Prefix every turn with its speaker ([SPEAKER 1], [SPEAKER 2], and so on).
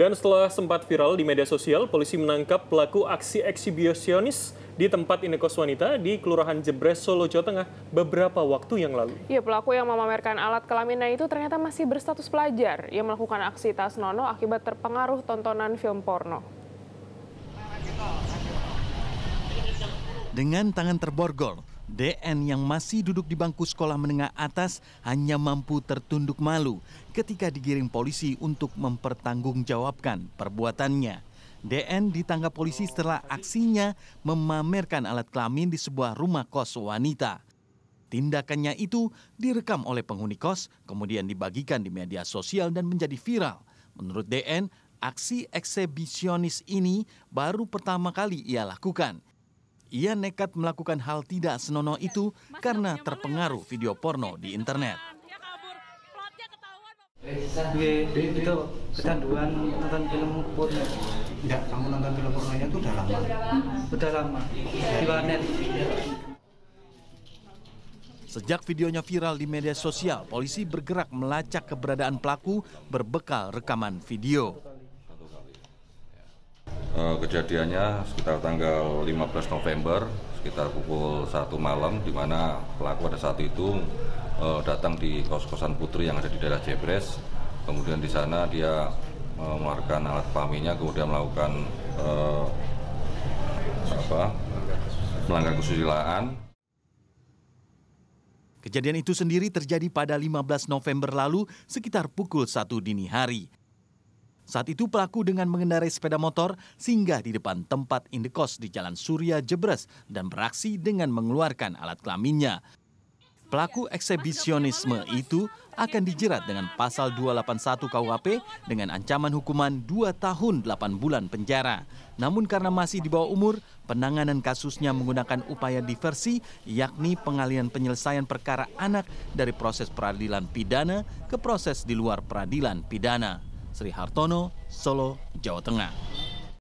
[SPEAKER 1] Dan setelah sempat viral di media sosial, polisi menangkap pelaku aksi eksibisionis di tempat indekos wanita di Kelurahan Jebres, Solo, Jawa Tengah beberapa waktu yang lalu.
[SPEAKER 2] Ya, pelaku yang memamerkan alat kelaminnya itu ternyata masih berstatus pelajar. Ia melakukan aksi tas nono akibat terpengaruh tontonan film porno.
[SPEAKER 1] Dengan tangan terborgol, DN yang masih duduk di bangku sekolah menengah atas hanya mampu tertunduk malu ketika digiring polisi untuk mempertanggungjawabkan perbuatannya. DN ditangkap polisi setelah aksinya memamerkan alat kelamin di sebuah rumah kos wanita. Tindakannya itu direkam oleh penghuni kos, kemudian dibagikan di media sosial dan menjadi viral. Menurut DN, aksi eksebisionis ini baru pertama kali ia lakukan – ia nekat melakukan hal tidak senonoh iya, itu karena terpengaruh video porno di internet. Sejak videonya viral di media sosial, polisi bergerak melacak keberadaan pelaku berbekal rekaman video.
[SPEAKER 2] Eh, kejadiannya sekitar tanggal 15 November sekitar pukul 1 malam di mana pelaku pada saat itu uh, datang di kos-kosan putri yang ada di daerah Jebres. Kemudian di sana dia uh, mengeluarkan alat paminya kemudian melakukan uh, apa? melanggar kesusilaan. Kejadian itu sendiri
[SPEAKER 1] terjadi pada 15 November lalu sekitar pukul 1 dini hari. Saat itu pelaku dengan mengendarai sepeda motor singgah di depan tempat indekos di Jalan Surya Jebres dan beraksi dengan mengeluarkan alat kelaminnya. Pelaku eksebisionisme itu akan dijerat dengan pasal 281 KUHP dengan ancaman hukuman 2 tahun 8 bulan penjara. Namun karena masih di bawah umur, penanganan kasusnya menggunakan upaya diversi yakni pengalian penyelesaian perkara anak dari proses peradilan pidana ke proses di luar peradilan pidana. Sri Hartono, Solo, Jawa Tengah.